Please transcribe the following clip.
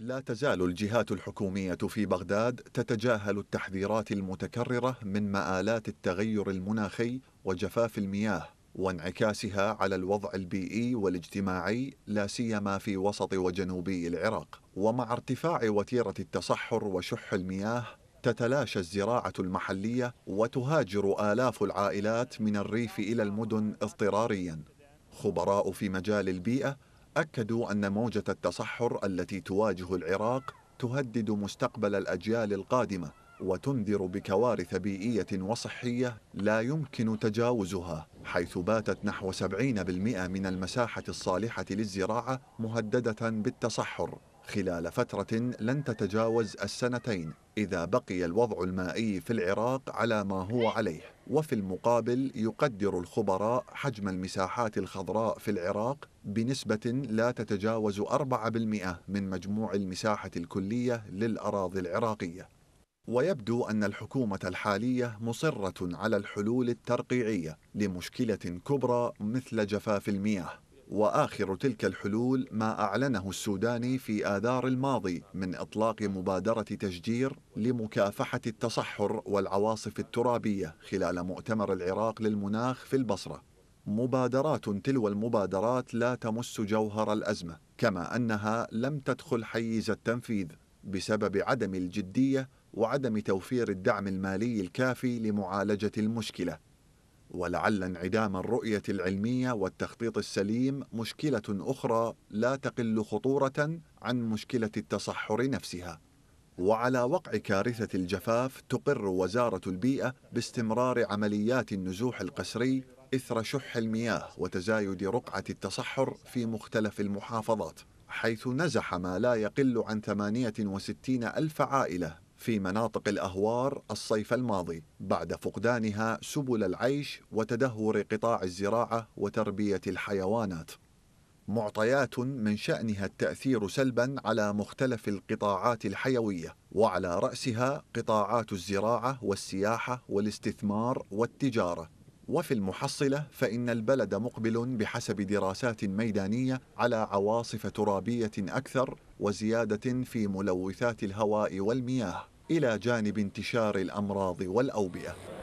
لا تزال الجهات الحكومية في بغداد تتجاهل التحذيرات المتكررة من مآلات التغير المناخي وجفاف المياه وانعكاسها على الوضع البيئي والاجتماعي لا سيما في وسط وجنوبي العراق ومع ارتفاع وتيرة التصحر وشح المياه تتلاشى الزراعة المحلية وتهاجر آلاف العائلات من الريف إلى المدن اضطراريا خبراء في مجال البيئة أكدوا أن موجة التصحر التي تواجه العراق تهدد مستقبل الأجيال القادمة وتنذر بكوارث بيئية وصحية لا يمكن تجاوزها حيث باتت نحو 70% من المساحة الصالحة للزراعة مهددة بالتصحر خلال فترة لن تتجاوز السنتين إذا بقي الوضع المائي في العراق على ما هو عليه وفي المقابل يقدر الخبراء حجم المساحات الخضراء في العراق بنسبة لا تتجاوز 4% من مجموع المساحة الكلية للأراضي العراقية ويبدو أن الحكومة الحالية مصرة على الحلول الترقيعية لمشكلة كبرى مثل جفاف المياه واخر تلك الحلول ما اعلنه السوداني في اذار الماضي من اطلاق مبادره تشجير لمكافحه التصحر والعواصف الترابيه خلال مؤتمر العراق للمناخ في البصره. مبادرات تلو المبادرات لا تمس جوهر الازمه، كما انها لم تدخل حيز التنفيذ بسبب عدم الجديه وعدم توفير الدعم المالي الكافي لمعالجه المشكله. ولعل انعدام الرؤيه العلميه والتخطيط السليم مشكله اخرى لا تقل خطوره عن مشكله التصحر نفسها وعلى وقع كارثه الجفاف تقر وزاره البيئه باستمرار عمليات النزوح القسري اثر شح المياه وتزايد رقعه التصحر في مختلف المحافظات حيث نزح ما لا يقل عن 68 ألف عائلة في مناطق الأهوار الصيف الماضي بعد فقدانها سبل العيش وتدهور قطاع الزراعة وتربية الحيوانات معطيات من شأنها التأثير سلبا على مختلف القطاعات الحيوية وعلى رأسها قطاعات الزراعة والسياحة والاستثمار والتجارة وفي المحصلة فإن البلد مقبل بحسب دراسات ميدانية على عواصف ترابية أكثر وزيادة في ملوثات الهواء والمياه إلى جانب انتشار الأمراض والأوبئة